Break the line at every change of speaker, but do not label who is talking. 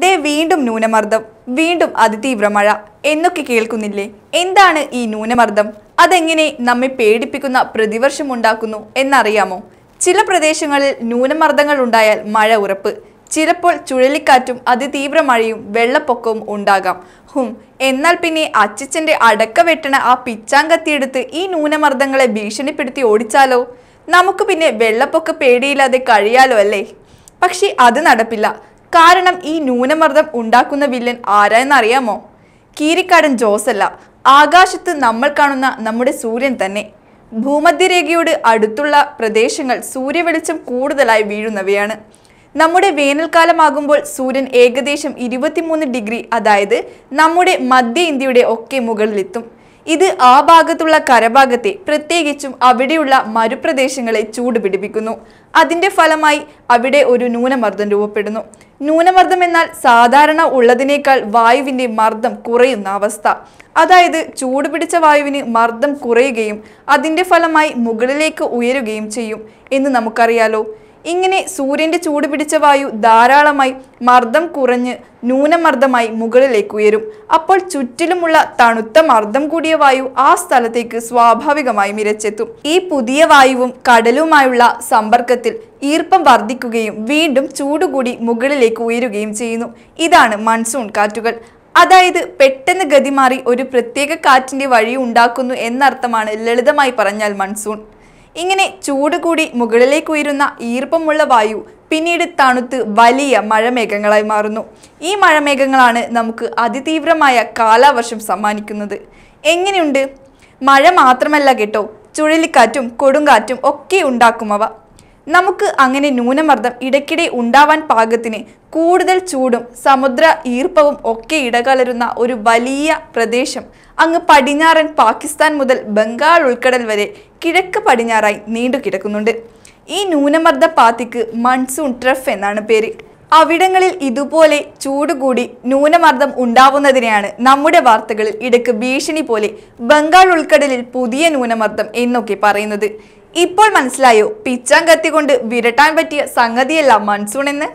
ദേ വീണ്ടും ന്യൂനമർദ്ദം വീണ്ടും അതിതീവ്ര മഴ എന്നൊക്കെ കേൾക്കുന്നില്ലേ എന്താണ് ഈ ന്യൂനമർദ്ദം അതെങ്ങനെ നമ്മെ പേടിപ്പിക്കുന്ന പ്രതിവർഷം ഉണ്ടാക്കുന്നു എന്നറിയാമോ ചില പ്രദേശങ്ങളിൽ ന്യൂനമർദ്ദങ്ങൾ ഉണ്ടായാൽ മഴ ഉറപ്പ് ചിലപ്പോൾ ചുഴലിക്കാറ്റും അതിതീവ്ര മഴയും വെള്ളപ്പൊക്കവും ഉണ്ടാകാം ഹും എന്നാൽ പിന്നെ അച്ചച്ചൻ്റെ അടക്ക വെട്ടണ ആ പിച്ചാങ്കത്തിയെടുത്ത് ഈ ന്യൂനമർദ്ദങ്ങളെ ഭീഷണിപ്പെടുത്തി ഓടിച്ചാലോ നമുക്ക് പിന്നെ വെള്ളപ്പൊക്ക പേടിയില്ലാതെ കഴിയാലോ അല്ലേ പക്ഷേ അത് നടപ്പില്ല കാരണം ഈ ന്യൂനമർദ്ദം ഉണ്ടാക്കുന്ന വില്ലൻ ആരായെന്നറിയാമോ കീരിക്കാടൻ ജോസല്ല ആകാശത്ത് നമ്മൾ കാണുന്ന നമ്മുടെ സൂര്യൻ തന്നെ ഭൂമധ്യരേഖയോട് അടുത്തുള്ള പ്രദേശങ്ങൾ സൂര്യവെളിച്ചം കൂടുതലായി വീഴുന്നവയാണ് നമ്മുടെ വേനൽക്കാലമാകുമ്പോൾ സൂര്യൻ ഏകദേശം ഇരുപത്തിമൂന്ന് ഡിഗ്രി അതായത് നമ്മുടെ മധ്യ ഇന്ത്യയുടെ ഒക്കെ മുകളിലെത്തും ഇത് ആ ഭാഗത്തുള്ള കരഭാഗത്തെ പ്രത്യേകിച്ചും അവിടെയുള്ള മരുപ്രദേശങ്ങളെ ചൂട് പിടിപ്പിക്കുന്നു അതിന്റെ ഫലമായി അവിടെ ഒരു ന്യൂനമർദ്ദം രൂപപ്പെടുന്നു ന്യൂനമർദ്ദം എന്നാൽ സാധാരണ ഉള്ളതിനേക്കാൾ വായുവിന്റെ മർദ്ദം കുറയുന്ന അവസ്ഥ അതായത് ചൂട് പിടിച്ച വായുവിന് മർദ്ദം കുറയുകയും അതിന്റെ ഫലമായി മുകളിലേക്ക് ഉയരുകയും ചെയ്യും എന്ന് നമുക്കറിയാലോ ഇങ്ങനെ സൂര്യന്റെ ചൂട് പിടിച്ച വായു ധാരാളമായി മർദ്ദം കുറഞ്ഞ് ന്യൂനമർദ്ദമായി മുകളിലേക്ക് ഉയരും അപ്പോൾ ചുറ്റിലുമുള്ള തണുത്ത മർദ്ദം കൂടിയ വായു ആ സ്ഥലത്തേക്ക് സ്വാഭാവികമായി മിരച്ചെത്തും ഈ പുതിയ വായുവും കടലുമായുള്ള സമ്പർക്കത്തിൽ ഈർപ്പം വർദ്ധിക്കുകയും വീണ്ടും ചൂടുകൂടി മുകളിലേക്ക് ഉയരുകയും ചെയ്യുന്നു ഇതാണ് മൺസൂൺ കാറ്റുകൾ അതായത് പെട്ടെന്ന് ഗതിമാറി ഒരു പ്രത്യേക കാറ്റിന്റെ വഴി ഉണ്ടാക്കുന്നു എന്നർത്ഥമാണ് ലളിതമായി പറഞ്ഞാൽ മൺസൂൺ ഇങ്ങനെ ചൂട് കൂടി മുകളിലേക്ക് ഉയരുന്ന ഈർപ്പമുള്ള വായു പിന്നീട് തണുത്ത് വലിയ മഴമേഘങ്ങളായി മാറുന്നു ഈ മഴമേഘങ്ങളാണ് നമുക്ക് അതിതീവ്രമായ കാലവർഷം സമ്മാനിക്കുന്നത് എങ്ങനെയുണ്ട് മഴ മാത്രമല്ല കേട്ടോ ചുഴലിക്കാറ്റും കൊടുങ്കാറ്റും ഒക്കെ ഉണ്ടാക്കും അവ നമുക്ക് അങ്ങനെ ന്യൂനമർദ്ദം ഇടയ്ക്കിടെ ഉണ്ടാവാൻ പാകത്തിന് കൂടുതൽ ചൂടും സമുദ്ര ഈർപ്പവും ഒക്കെ ഇടകലരുന്ന ഒരു വലിയ പ്രദേശം അങ്ങ് പടിഞ്ഞാറൻ പാകിസ്ഥാൻ മുതൽ ബംഗാൾ ഉൾക്കടൽ വരെ കിഴക്ക് പടിഞ്ഞാറായി നീണ്ടു കിടക്കുന്നുണ്ട് ഈ ന്യൂനമർദ്ദ പാത്തിക്ക് മൺസൂൺ ട്രഫ് എന്നാണ് പേര് അവിടങ്ങളിൽ ഇതുപോലെ ചൂട് കൂടി ന്യൂനമർദ്ദം ഉണ്ടാവുന്നതിനെയാണ് നമ്മുടെ വാർത്തകളിൽ ഇടയ്ക്ക് ഭീഷണി പോലെ ബംഗാൾ ഉൾക്കടലിൽ പുതിയ ന്യൂനമർദ്ദം എന്നൊക്കെ പറയുന്നത് ഇപ്പോൾ മനസ്സിലായോ പിച്ചാൻ കത്തിക്കൊണ്ട് വിരട്ടാൻ പറ്റിയ സംഗതിയല്ല മൺസൂൺ എന്ന്